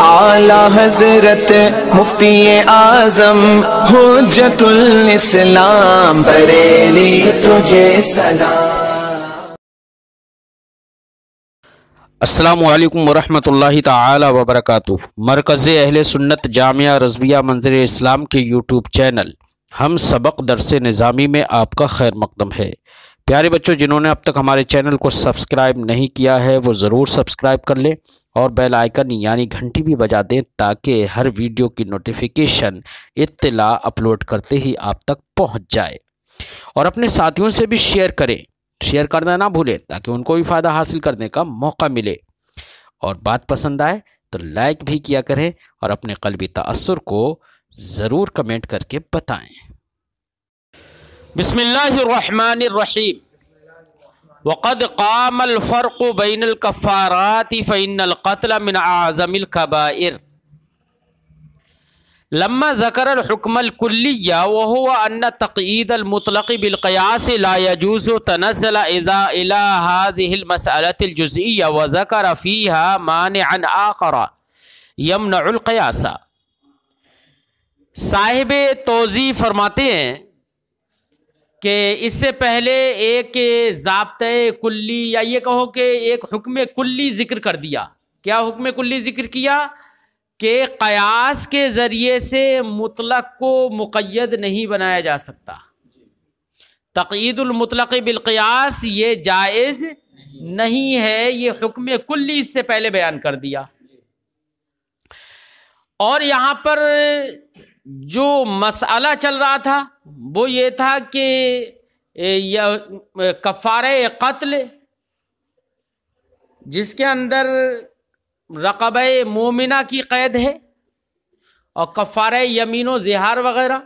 आला हजरत मुफ्ती आजम जतुल इस्लाम बरेली तुझे सलाम अस्सलाम वरहमतुल्लाहि ताला मरकज़ अहल सुन्नत जामिया रजबिया मंजर इस्लाम के यूट्यूब चैनल हम सबक दरस निज़ामी में आपका खैर मकदम है प्यारे बच्चों जिन्होंने अब तक हमारे चैनल को सब्सक्राइब नहीं किया है वो ज़रूर सब्सक्राइब कर लें और बेल आइकन यानी घंटी भी बजा दें ताकि हर वीडियो की नोटिफिकेशन इतला अपलोड करते ही आप तक पहुंच जाए और अपने साथियों से भी शेयर करें शेयर करना ना भूलें ताकि उनको भी फ़ायदा हासिल करने का मौका मिले और बात पसंद आए तो लाइक भी किया करें और अपने कलबी तसर को ज़रूर कमेंट करके बताएँ बिसमीम وقد قام الفرق بين الكفارات فإن القتل من أعظم الكبائر لما ذكر الحكم الكلية وهو أن التقييد المطلق بالقياس لا يجوز تنزل إذا إلى هذه المسألة الجزئية وذكر فيها مانعا آخر يمنع القياس صاحب توضیح فرماتے कि इससे पहले एक जबत कुल्ली या ये कहो कि एक हुक्म कुल्ली ज़िक्र कर दिया क्या हुक्म कुल्ली ज़िक्र किया कि क़यास के ज़रिए से मुतलक को मुकैद नहीं बनाया जा सकता तक़ीदुलमतलक बिलक़यास ये जायज़ नहीं है ये हुक्म कुल्ली इससे पहले बयान कर दिया और यहाँ पर जो मसला चल रहा था वो ये था कि कफ़ार कत्ल जिसके अंदर रकब मोमिना की कैद है और कफ़ार यमीन जहार वगैरह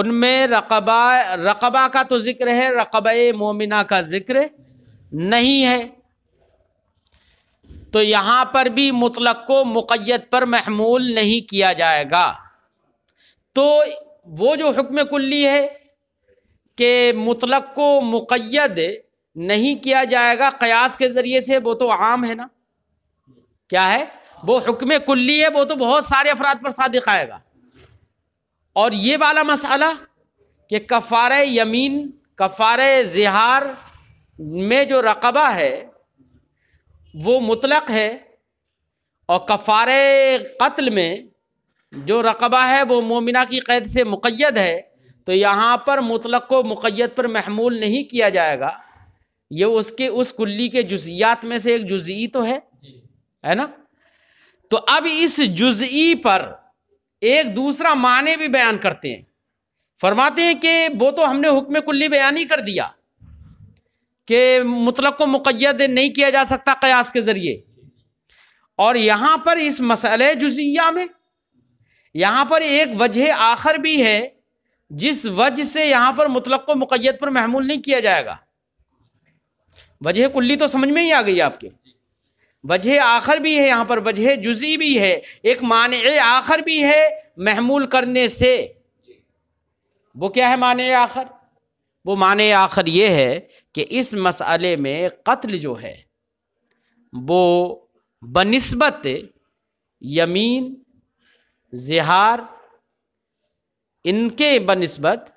उनमें रकबा रकबा का तो ज़िक्र है रकब मोमिना का ज़िक्र नहीं है तो यहाँ पर भी मुतलक को मुकैत पर महमूल नहीं किया जाएगा तो वो जो हुक्म कुल्ली है कि मुतलक को मुकैद नहीं किया जाएगा क़यास के ज़रिए से वो तो आम है ना क्या है वो हुक्म कुल्ली है वो तो बहुत सारे अफराद पर सादिक आएगा और ये वाला मसाला कि कफ़ार यमीन कफ़ार जहार में जो रकबा है वो मुतलक है और कफ़ार कत्ल में जो रकबा है वो मोमिना की कैद से मुकैद है तो यहाँ पर मुतलक को मुकैद पर महमूल नहीं किया जाएगा ये उसके उस कुल्ली के जुजियात में से एक जुजी तो है है ना तो अब इस जुजी पर एक दूसरा माने भी बयान करते हैं फरमाते हैं कि वो तो हमने हुक्म कुल्ली बयान ही कर दिया कि मुतलक को मुकैद नहीं किया जा सकता कयास के ज़रिए और यहाँ पर इस मसले जुजिया में यहाँ पर एक वजह आखिर भी है जिस वजह से यहाँ पर मुतलक को मुकैत पर महमूल नहीं किया जाएगा वजह कुल्ली तो समझ में ही आ गई आपके वजह आखिर भी है यहाँ पर वजह जुजी भी है एक मान आखिर भी है महमूल करने से वो क्या है मान आखिर वो मान आखिर ये है कि इस मसले में कत्ल जो है वो बनस्बत यमीन जिहार इनके बनस्बत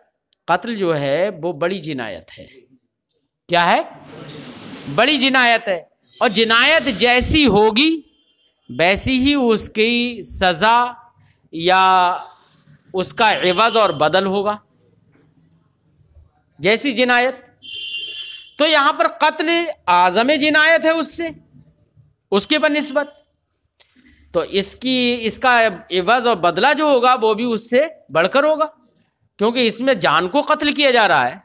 कत्ल जो है वो बड़ी जिनायत है क्या है बड़ी जिनायत है और जिनायत जैसी होगी वैसी ही उसकी सज़ा या उसका एवज और बदल होगा जैसी जिनायत तो यहां पर कत्ल आज़म जिनायत है उससे उसके बनस्बत तो इसकी इसका एवज और बदला जो होगा वो भी उससे बढ़कर होगा क्योंकि इसमें जान को कत्ल किया जा रहा है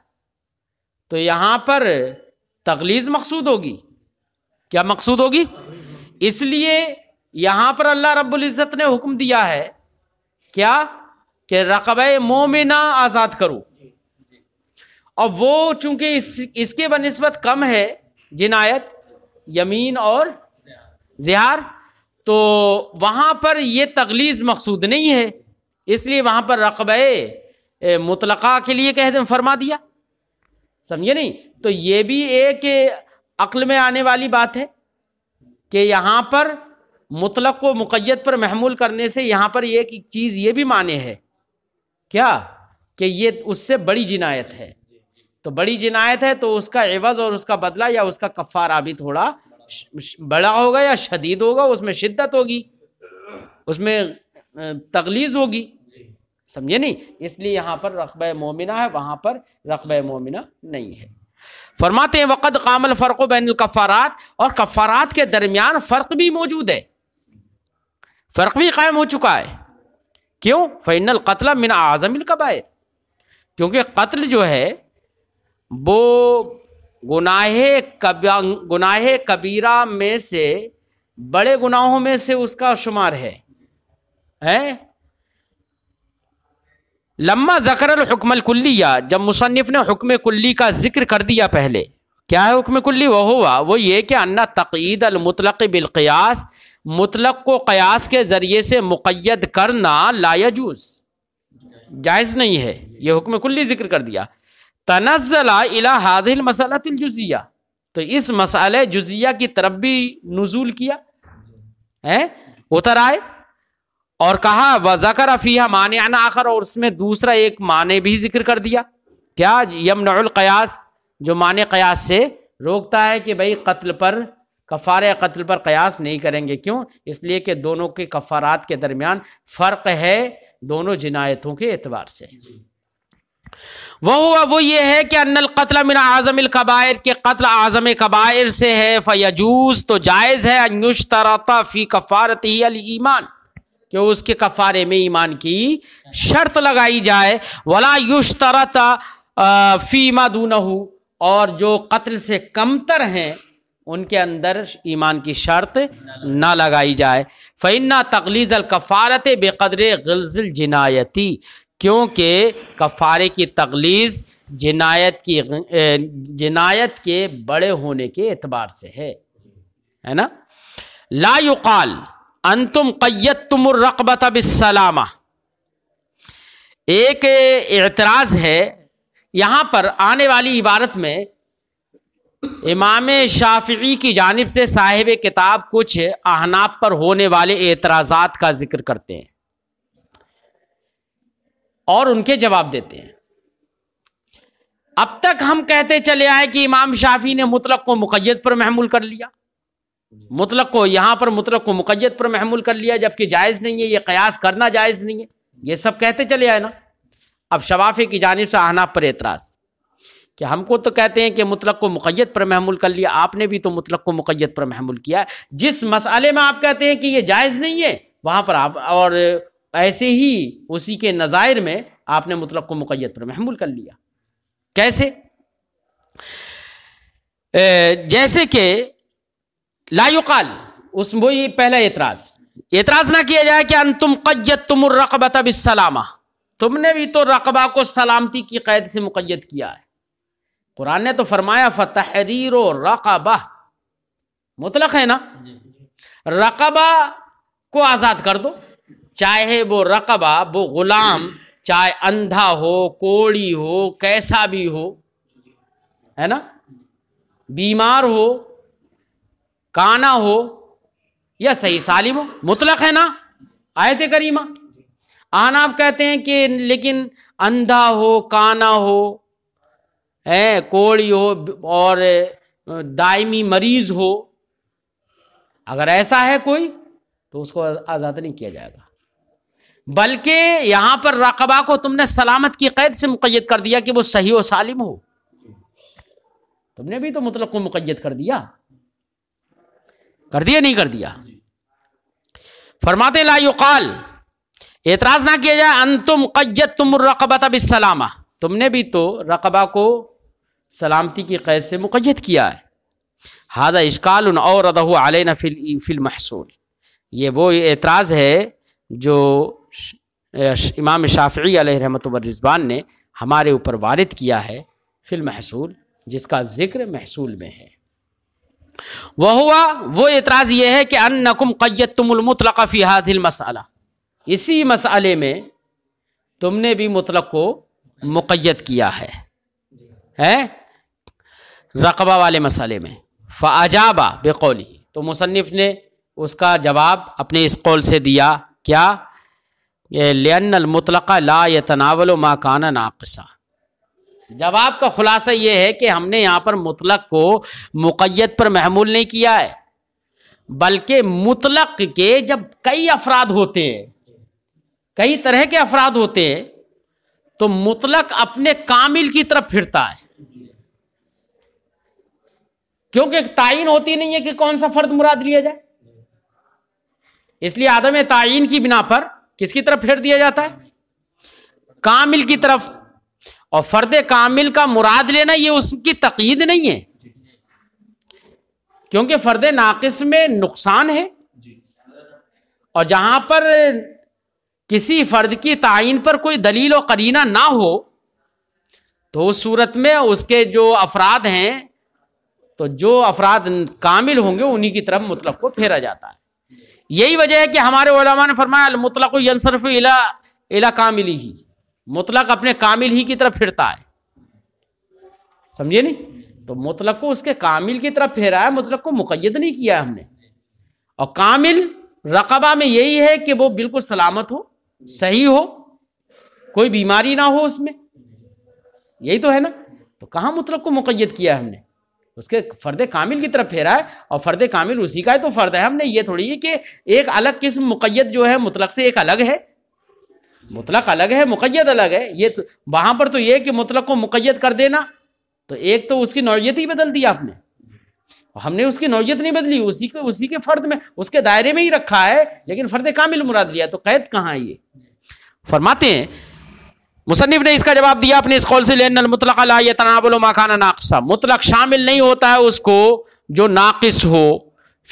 तो यहाँ पर तगलीज़ मकसूद होगी क्या मकसूद होगी इसलिए यहाँ पर अल्लाह रब्बुल इज़्ज़त ने हुक्म दिया है क्या कि रकब मोमिना आज़ाद करो और वो चूंकि इस, इसके बनस्बत कम है जिनायत यमीन और जिहार तो वहाँ पर ये तगलीज़ मकसूद नहीं है इसलिए वहाँ पर रकब मुतलका के लिए कह फरमा दिया समझे नहीं तो ये भी एक अक्ल में आने वाली बात है कि यहाँ पर मुतलक को मुकैत पर महमूल करने से यहाँ पर एक चीज़ ये भी माने है क्या कि ये उससे बड़ी जिनायत है तो बड़ी जिनायत है तो उसका एवज़ और उसका बदला या उसका कफ़ारा भी थोड़ा बड़ा होगा या शदीद होगा उसमें शिद्दत होगी उसमें तगलीज़ होगी समझे नहीं इसलिए यहाँ पर रकब मोमिना है वहाँ पर रकब मोमिना नहीं है फरमाते हैं वक्त कामल फ़र्क बैन कफ़ारात और कफ़ारात के दरमियान फ़र्क भी मौजूद है फ़र्क भी कायम हो चुका है क्यों फ़ैनल कत्ल मिन आज़मिल कबायर क्योंकि कत्ल जो है वो गुनाह कब्या गुनाह कबीरा में से बड़े गुनाहों में से उसका शुमार है हैं लम्मा जकर हुक्मल कुल्लिया जब मुसनफ़ ने हुक्म कुल्ली का जिक्र कर दिया पहले क्या है हुक्म कुल्ली वह हुआ वो ये कि अन्ना तकीद अलमतलक बिलकयास मुतलक को कयास के ज़रिए से मुकैद करना लायजूस जायज़ नहीं है ये हुक्म कुल्ली जिक्र कर दिया तनज़ला इला हादिल जुजिया तो इस मसाले जुजिया की तरफ भी नजूल किया है उतर आए और कहा व अफिया माने आना आखर और उसमें दूसरा एक माने भी जिक्र कर दिया क्या यमनल कयास जो माने कयास से रोकता है कि भाई कत्ल पर कफ़ार कत्ल पर कयास नहीं करेंगे क्यों इसलिए कि दोनों के कफ़ारात के दरमियान फ़र्क है दोनों जिनायतों के एतबार से वह हुआ वो ये है कि अनल कत्ल मिन आज़म कबायर के कत्ल आज़म कबायर से है फ़यजूज़ तो जायज़ है अनुश फ़ी कफ़ारत ही ईमान कि उसके कफ़ारे में ईमान की शर्त लगाई जाए वला युश तराता फ़ी मदून और जो कत्ल से कमतर हैं उनके अंदर ईमान की शर्त ना लगाई जाए फ़ैन्ना तकलीज़ कफ़ारत बेकदर गल्ज़ल जिनायती क्योंकि कफारे की तगलीज़ जिनायत की जिनायत के बड़े होने के एतबार से है है ना लायुकाल अंतुम कैत तुम रकबत बिसलामा एक एतराज़ है यहाँ पर आने वाली इबारत में इमाम शाफी की जानब से साहिब किताब कुछ आहनाब पर होने वाले एतराज़ात का जिक्र करते हैं और उनके जवाब देते हैं अब तक हम कहते चले आए कि इमाम शाफी ने मुतलक को मुकैद पर महमूल कर लिया मुतलक को यहां पर मुतलक को मुकैद पर महमूल कर लिया जबकि जायज़ नहीं है ये कयास करना जायज़ नहीं है ये सब कहते चले आए ना अब शवाफ़ी की जानब से आना पर एतराज़ कि हमको तो कहते हैं कि मुतलक को मुकैद पर महमूल कर लिया आपने भी तो मुतलक को मुकैद पर महमूल किया जिस मसाले में आप कहते हैं कि ये जायज़ नहीं है वहां पर आप और ऐसे ही उसी के नज़ायर में आपने मुतलक को मुकैत पर महमूल कर लिया कैसे जैसे कि लायुकाल उस वो ये पहला एतराज़ एतराज़ ना किया जाए कि अंतुम तुम तुम रकबत सलामा तुमने भी तो रकबा को सलामती की कैद से मुक़ैद किया है कुरान ने तो फरमाया फ़तहरीर रकबा मुतलक है ना रकबा को आज़ाद कर दो चाहे वो रकबा वो ग़ुलाम चाहे अंधा हो कोड़ी हो कैसा भी हो है ना बीमार हो काना हो या सही सालिम हो मुतलक है ना आयत करीमा आनाफ कहते हैं कि लेकिन अंधा हो काना हो है कोड़ी हो और दायमी मरीज हो अगर ऐसा है कोई तो उसको आज़ाद नहीं किया जाएगा बल्कि यहां पर रकबा को तुमने सलामत की कैद से मुकैद कर दिया कि वो सही और सालिम हो तुमने भी तो मतलब को मुकैद कर दिया कर दिया नहीं कर दिया फरमाते लाकाल एतराज ना किया जाए अंतुम कैद तुम रकबत सलामा तुमने भी तो रकबा को सलामती की कैद से मुकैद किया है हादा इश्काल और फिल फिल महसूल ये वो एतराज़ है जो इमाम शाफ़ी रहमत रिजवान ने हमारे ऊपर वारद किया है फिल महसूल जिसका ज़िक्र महसूल में है वह हुआ वो एतराज़ ये है कि अन नकुम क़ैतमतलक़ा हादिल मसाला इसी मसाले में तुमने भी मुतल को मुक़ैत किया है है रकबा वाले मसाले में फ़ाजाबा बेकौली तो मुसनफ़ ने उसका जवाब अपने इस कौल से दिया क्या ये ला य यतनावल माकाना नाकसा जवाब का खुलासा यह है कि हमने यहाँ पर मुतलक को मुकैत पर महमूल नहीं किया है बल्कि मुतलक के जब कई अफराद होते हैं कई तरह के अफराद होते हैं तो मुतलक अपने कामिल की तरफ फिरता है क्योंकि तयन होती नहीं है कि कौन सा फर्द मुराद लिया जाए इसलिए आदम तयन की बिना पर किसकी तरफ फेर दिया जाता है कामिल की तरफ और फर्द कामिल का मुराद लेना ये उसकी तकीद नहीं है क्योंकि फर्द नाकिस में नुकसान है और जहां पर किसी फर्द की तयन पर कोई दलील और करीना ना हो तो उस सूरत में उसके जो अफराद हैं तो जो अफराद कामिल होंगे उन्हीं की तरफ मतलब को फेरा जाता है यही वजह है कि हमारे ओलमा ने फरमाया मुतलक इला इला कामिल ही मुतलक अपने कामिल ही की तरफ फिरता है समझे नहीं तो मुतलक को उसके कामिल की तरफ फेरा है मुतलक को मुकैद नहीं किया हमने और कामिल रकबा में यही है कि वो बिल्कुल सलामत हो सही हो कोई बीमारी ना हो उसमें यही तो है ना तो कहा मुतलक को मुकैद किया है हमने उसके फ़र्द कामिल की तरफ फेरा है और फ़र्द कामिल उसी का है तो फ़र्द है हमने ये थोड़ी है कि एक अलग किस्म मुक़ैद जो है मुतलक से एक अलग है मुतलक अलग है मुक़ैद अलग है ये तो वहाँ पर तो ये कि मुतलक को मुक़ैद कर देना तो एक तो उसकी नौीयत ही बदल दी आपने हमने उसकी नौीयत नहीं बदली उसी को उसी के फ़र्द में उसके दायरे में ही रखा है लेकिन फ़र्द कामिल मुराद लिया तो कैद कहाँ है ये फरमाते हैं मुसनफ़ ने इसका जवाब दिया अपने से नाकसा मुतलक शामिल नहीं होता है उसको जो नाकस हो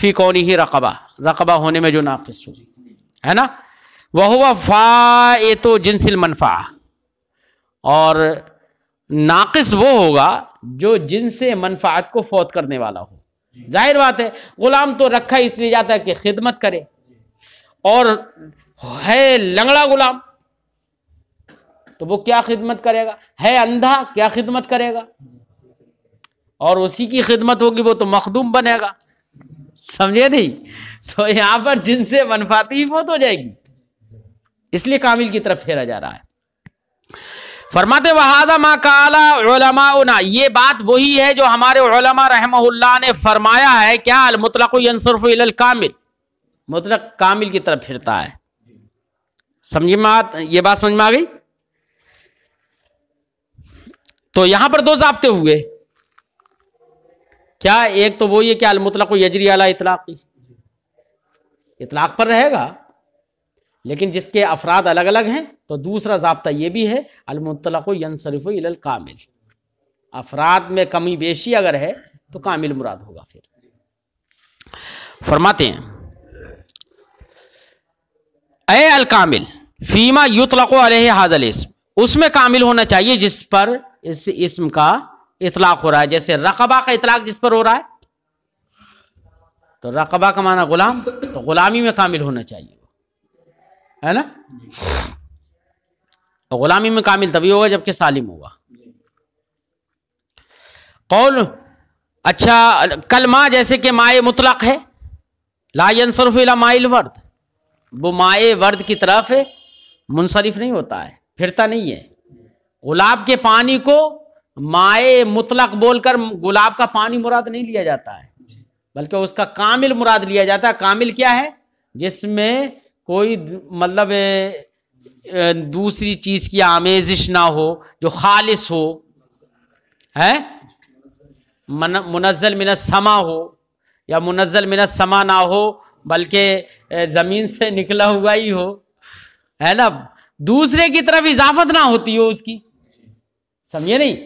फी कौन ही रकबा रकबा होने में जो नाकस हो है ना वह हुआ फ़ा तो जिनसिल मनफा और नाकिस वो होगा जो जिनसे मनफात को फौत करने वाला हो जाहिर बात है ग़ुलाम तो रखा इसलिए जाता है कि खिदमत करे और है लंगड़ा ग़ुलाम तो वो क्या खिदमत करेगा है अंधा क्या खिदमत करेगा और उसी की खिदमत होगी वो तो मखदूम बनेगा समझे नहीं तो यहां पर जिनसे मनफा फोत हो जाएगी इसलिए कामिल की तरफ फेरा जा रहा है फरमाते वहादा मा ये बात वही है जो हमारे रहमहुल्लाह ने फरमाया है क्या मुतलक कामिल मुतलक कामिल की तरफ फिरता है समझ में ये बात समझ में आ गई तो यहां पर दो जबते हुए क्या एक तो वो ये क्या अलमुतला को यजरी आला इतलाक इतलाक पर रहेगा लेकिन जिसके अफराद अलग अलग हैं तो दूसरा जबता ये भी है अलमुतला को यनसरफ इल कामिल अफराद में कमी बेशी अगर है तो कामिल मुराद होगा फिर फरमाते हैं अल कामिल फीमा युतलको अलह हादल इसम उसमें कामिल होना चाहिए जिस पर इस इसम का इतलाक हो रहा है जैसे रकबा का इतलाक जिस पर हो रहा है तो रकबा का माना गुलाम तो गुलामी में कामिल होना चाहिए है ना तो गुलामी में कामिल तभी होगा जबकि सालिम होगा कौन अच्छा कलमा जैसे कि माए मुतलक है लायन सरफिला माइल वर्द वो माए वर्द की तरफ मुनसरफ नहीं होता है फिरता नहीं है गुलाब के पानी को माए मुतलक बोलकर गुलाब का पानी मुराद नहीं लिया जाता है बल्कि उसका कामिल मुराद लिया जाता है कामिल क्या है जिसमें कोई मतलब दूसरी चीज़ की आमेजिश ना हो जो खालिश हो है मुनजल मिन समा हो या मुनजल मिन समा ना हो बल्कि ज़मीन से निकला हुआ ही हो है ना दूसरे की तरफ इजाफत ना होती हो उसकी समझे नहीं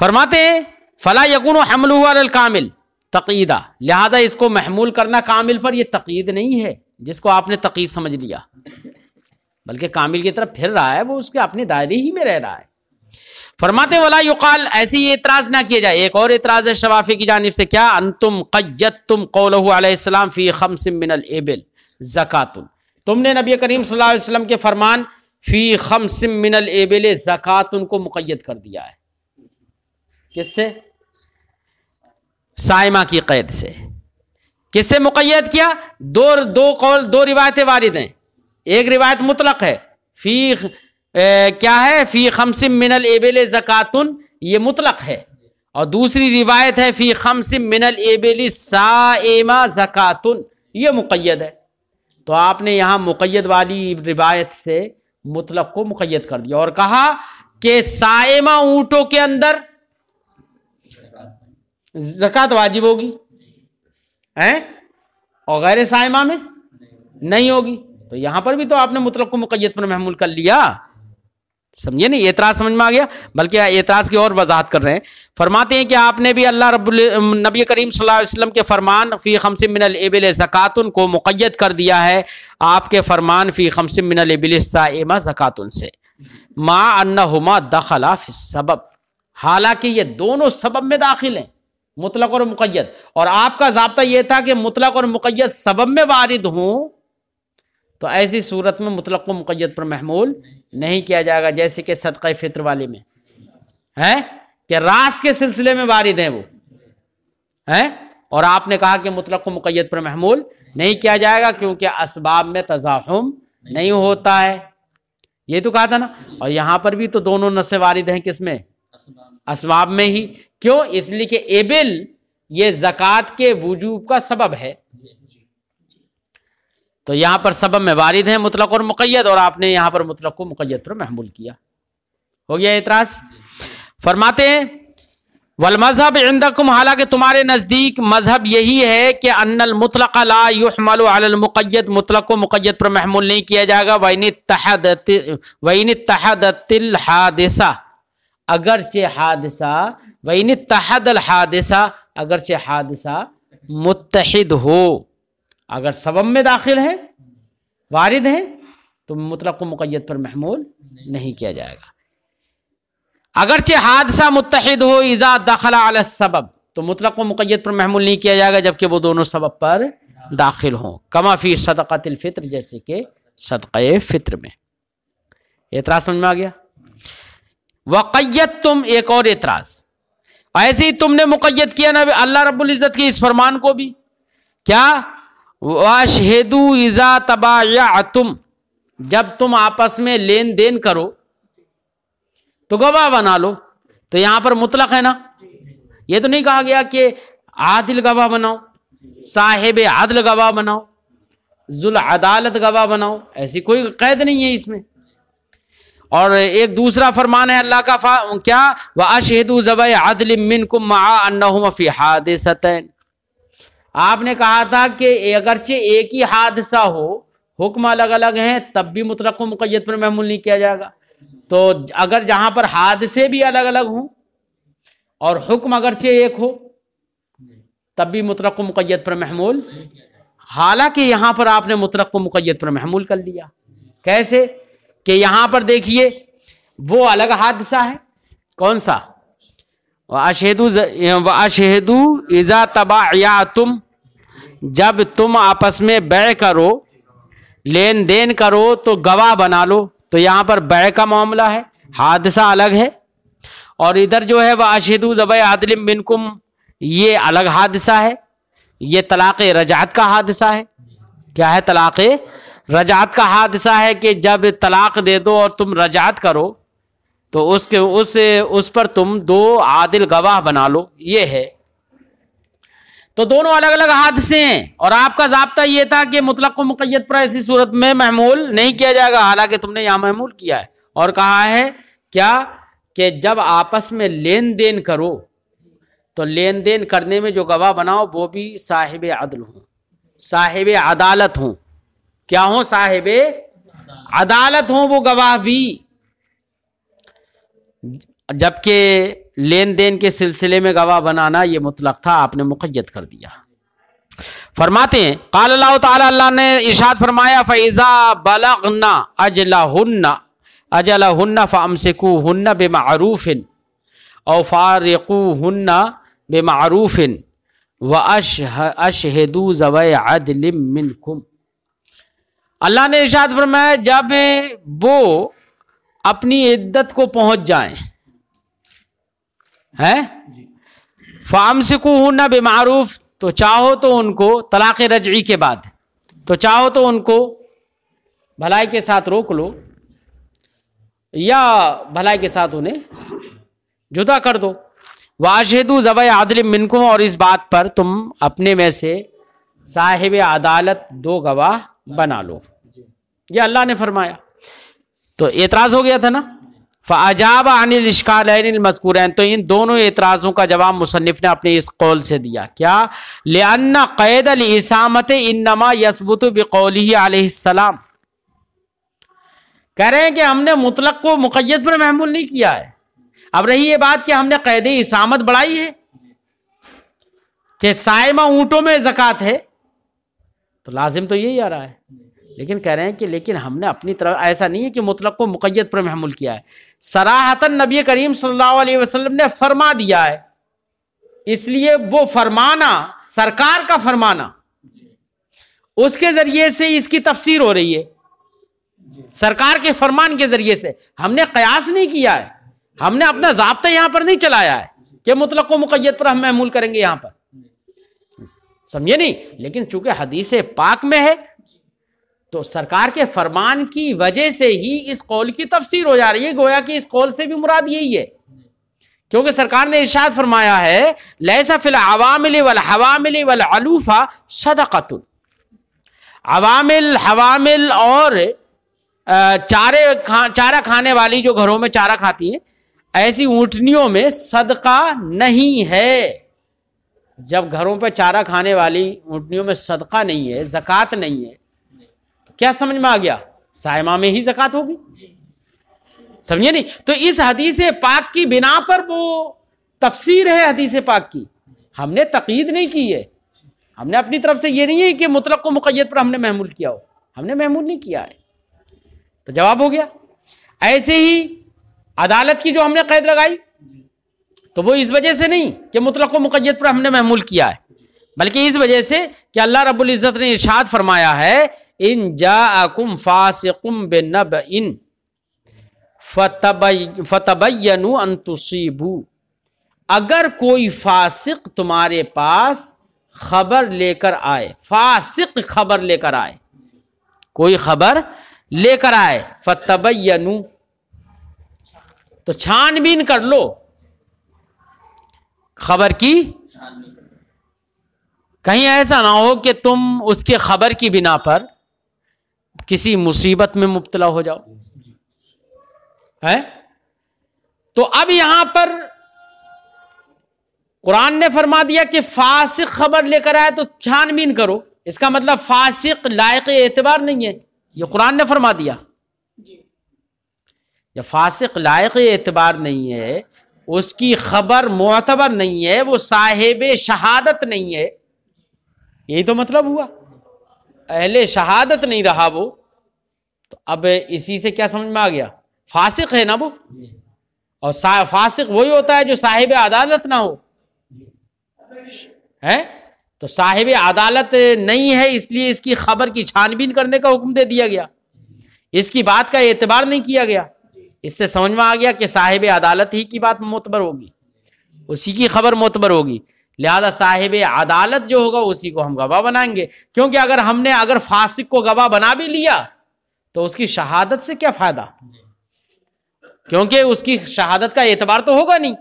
फरमाते हैं फला यकून हमल कामिल तकीदा लिहाजा इसको महमूल करना कामिल पर यह तकीद नहीं है जिसको आपने तकीद समझ लिया बल्कि कामिल की तरफ फिर रहा है वो उसके अपने दायरे ही में रह रहा है फरमाते वाला युकाल ऐसे ही इतराज़ ना किया जाए एक और इतराज़ है शवाफी की जानब से क्या अंतुम कैत तुम कौलम फ़ी खम सिमिन ज़क़ातुल तुमने नबी करीम सल्लल्लाहु अलैहि वसल्लम के फरमान फ़ी खम मिनल एबेल ज़क़ात उनको मुक़ैद कर दिया है किससे साइमा की कैद से किससे मुक़ैद किया दो दो कौल दो रिवायतें वारिद हैं एक रिवायत मुतलक है फ़ी ए, क्या है फ़ी खमसिम मिनल एबेल ज़क़ातुन ये मुतलक है और दूसरी रिवायत है फ़ी सिम मिनल एबेली सामा ज़क़ातुन ये मुक़ैद है तो आपने यहाँ मुक़ैद वाली रिवायत से मुतलक को मुकैद कर दिया और कहा कि सायमा ऊंटों के अंदर जक़ात वाजिब होगी हैं और गैर सायमा में नहीं होगी तो यहां पर भी तो आपने मुतलक को मुकैद पर महमूल कर लिया समझे नहीं एतराज समझ में आ गया बल्कि एतराज की और वजाहत कर रहे हैं फरमाते हैं कि आपने भी अल्लाह रब नबी करीम वसल्लम के फरमान फ़ी खमसिम मिनल एबिल ज़क़ातुन को मुक़द कर दिया है आपके फरमान फ़ी खमसिम मिनल एबिल सामा ज़क़ातुन से मा अन्ना दखला सबब हालांकि ये दोनों सबब में दाखिल हैं मुतलक और मुक़द और आपका जबता यह था कि मुतलक और मुक़द सबब में वारद हूँ तो ऐसी सूरत में मुतलक मुकैद पर महमूल नहीं किया जाएगा जैसे कि सदक़ फितर वाले में है कि रास के सिलसिले में वारिद हैं वो हैं और आपने कहा कि मुतलक मुकैद पर महमूल नहीं किया जाएगा क्योंकि इसबाब में तजाहम नहीं होता है ये तो कहा था ना और यहाँ पर भी तो दोनों नशे वारिद हैं किस में इसबाब में ही क्यों इसलिए कि एबिल ये जक़ात के वजूब का सबब है तो यहाँ पर सबब में वारिद है मुतलक और मुक़ैद और आपने यहाँ पर मुतलक को मुक़ैद पर महमूल किया हो गया एतराज़ फरमाते हैं वल मज़हब इंदकुम हालांकि तुम्हारे नज़दीक मज़हब यही है कि अनल मुतलक मुकैद मुतलक को पर महमूल नहीं किया जाएगा वैन तहदत वैन तहदतिल हादसा अगरचे हादसा वैन तहदल हादसा अगरचे हादसा मुतहद हो अगर सबब में दाखिल है वारिद है तो मुतलक मुकैद पर महमूल नहीं किया जाएगा अगरचे हादसा मुतहद हो ईज़ा दाखला अल सबब तो मुतलक मुकैद पर महमूल नहीं किया जाएगा जबकि वो दोनों सबब पर दाखिल हों कमाफी फित्र जैसे कि सदक़ फ़ित्र में एतराज़ समझ में आ गया वक़ैत तुम एक और एतराज़ ऐसे ही तुमने मुकैद किया ना अल्लाह रबुल्जत के इस फरमान को भी क्या वाशहेदू इज़ा या तुम जब तुम आपस में लेन देन करो तो गवाह बना लो तो यहाँ पर मुतलक है ना ये तो नहीं कहा गया कि आदिल गवाह बनाओ साहेब आदल गवाह बनाओ जुल अदालत गवाह बनाओ ऐसी कोई कैद नहीं है इसमें और एक दूसरा फरमान है अल्लाह का फा क्या वह अशहदू जब आदल मिन कुम हादिसतैन आपने कहा था कि अगरचे एक ही हादसा हो हुक्म अलग अलग हैं तब भी मुतरक मुकैत पर महमूल नहीं किया जाएगा तो अगर जहां पर हादसे भी अलग अलग हों और हुक्म अगरचे एक हो तब भी मुतरक मुकैत पर महमूल हालांकि यहां पर आपने मुतरक को पर महमूल कर लिया कैसे कि यहां पर देखिए वो अलग हादसा है कौन सा अशहदू अशहदू इज़ा या तुम जब तुम आपस में बैय करो लेन देन करो तो गवाह बना लो तो यहाँ पर बैय का मामला है हादसा अलग है और इधर जो है वह अशदु जबय आदलिम बिनकुम ये अलग हादसा है ये तलाक़ रजात का हादसा है क्या है तलाक़ रजात का हादसा है कि जब तलाक़ दे दो और तुम रजात करो तो उसके उस उस पर तुम दो आदिल गवाह बना लो ये है तो दोनों अलग अलग हादसे हैं और आपका जबता यह था कि मुतल को मुकैत पर ऐसी सूरत में महमूल नहीं किया जाएगा हालांकि तुमने यहां महमूल किया है और कहा है क्या कि जब आपस में लेन देन करो तो लेन देन करने में जो गवाह बनाओ वो भी साहिब अदल हों साहिब अदालत हों क्या हों साहिब अदालत हों वो गवाह भी जबकि लेन देन के सिलसिले में गवाह बनाना ये मुतलक था आपने मुक़द कर दिया फरमाते हैं काल अल्लाह ताला ने इशाद फरमाया फ़ैज़ा बलगना अजला हन्ना अजला हन्ना फ़ामसिकू हन्ना बेमरूफ़िन और फ़ारकू व अश अशहदू जवै अदलिम मिनकुम अल्लाह ने इशाद फरमाया जब वो अपनी इद्दत को पहुंच जाएं है फाम से ना बेमारूफ तो चाहो तो उनको तलाक़ रजी के बाद तो चाहो तो उनको भलाई के साथ रोक लो या भलाई के साथ उन्हें जुदा कर दो वाशेदु जब आदिल मिनकुम और इस बात पर तुम अपने में से साहिब अदालत दो गवाह बना लो ये अल्लाह ने फरमाया तो एतराज़ हो गया था ना फ़ाजाब अनिल इश्काल मस्कूरैन तो इन दोनों एतराज़ों का जवाब मुसनफ़ ने अपने इस कौल से दिया क्या लेना कैद इन नमा यसबुत बकौल आसलाम कह रहे हैं कि हमने मुतलक को मुकैद पर महमूल नहीं किया है अब रही ये बात कि हमने कैद इसामत बढ़ाई है कि सायमा ऊँटों में जक़ात है तो लाजिम तो यही आ रहा है लेकिन कह रहे हैं कि लेकिन हमने अपनी तरफ ऐसा नहीं है कि मुतलक को मुकैद पर महमूल किया है सराहतन नबी करीम सल्लल्लाहु अलैहि वसल्लम ने फरमा दिया है इसलिए वो फरमाना सरकार का फरमाना उसके जरिए से इसकी तफसीर हो रही है सरकार के फरमान के जरिए से हमने कयास नहीं किया है हमने अपना जबता यहां पर नहीं चलाया है कि मुतलक को मुकैद पर हम महमूल करेंगे यहाँ पर समझे नहीं लेकिन चूंकि हदीसे पाक में है तो सरकार के फरमान की वजह से ही इस कौल की तफसीर हो जा रही है गोया कि इस कौल से भी मुराद यही है क्योंकि सरकार ने इर्शाद फरमाया है लैसा फिल अवामिल वल हवामिल वल अलूफा सदकतुल अवामिल हवामिल और चारे खा चारा खाने वाली जो घरों में चारा खाती है ऐसी ऊंटनियों में सदका नहीं है जब घरों पर चारा खाने वाली ऊंटनियों में सदका नहीं है जक़ात नहीं है क्या समझ में आ गया सायमा में ही जक़ात होगी समझे नहीं तो इस हदीस पाक की बिना पर वो तफसीर है हदीस पाक की हमने तकीद नहीं की है हमने अपनी तरफ से ये नहीं है कि मुतलक को मुकैद पर हमने महमूल किया हो हमने महमूल नहीं किया है तो जवाब हो गया ऐसे ही अदालत की जो हमने कैद लगाई तो वो इस वजह से नहीं कि मुतलक को मुकैद पर हमने महमूल किया है बल्कि इस वजह से कि अल्लाह रब्बुल इज़्ज़त ने इरशाद फरमाया है इन जाकुम फासिकुम बेनब इन फतबयनु अंतुसीबू अगर कोई फासिक तुम्हारे पास खबर लेकर आए फासिक खबर लेकर आए कोई खबर लेकर आए फतबयनु तो छानबीन कर लो खबर की कहीं ऐसा ना हो कि तुम उसके खबर की बिना पर किसी मुसीबत में मुबतला हो जाओ है तो अब यहां पर कुरान ने फरमा दिया कि फासिक खबर लेकर आए तो छानबीन करो इसका मतलब फासिक लायक एतबार नहीं है ये कुरान ने फरमा दिया जब फासिक लायक एतबार नहीं है उसकी खबर मोतबर नहीं है वो साहेब शहादत नहीं है यही तो मतलब हुआ अहले शहादत नहीं रहा वो तो अब इसी से क्या समझ में आ गया फासिक है ना वो और फासिक वही होता है जो साहिब अदालत ना हो है तो साहिब अदालत नहीं है इसलिए इसकी खबर की छानबीन करने का हुक्म दे दिया गया इसकी बात का एतबार नहीं किया गया इससे समझ में आ गया कि साहिब अदालत ही की बात मोतबर होगी उसी की खबर मोतबर होगी लिहाजा साहिब अदालत जो होगा उसी को हम गवाह बनाएंगे क्योंकि अगर हमने अगर फासिक को गवाह बना भी लिया तो उसकी शहादत से क्या फ़ायदा क्योंकि उसकी शहादत का एतबार तो होगा नहीं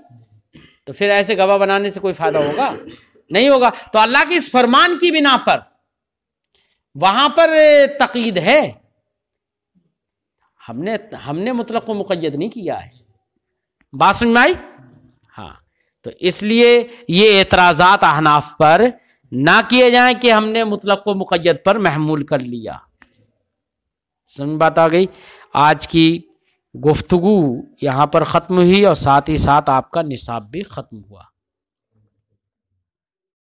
तो फिर ऐसे गवाह बनाने से कोई फ़ायदा होगा नहीं होगा तो अल्लाह के इस फरमान की बिना पर वहां पर तकीद है हमने हमने मुतलक को मुकैद नहीं किया है बात समझ में आई तो इसलिए ये एतराज़ात अहनाफ पर ना किए जाए कि हमने मुतलक को मुकैद पर महमूल कर लिया समझ बात आ गई आज की गुफ्तगु यहाँ पर ख़त्म हुई और साथ ही साथ आपका निसाब भी ख़त्म हुआ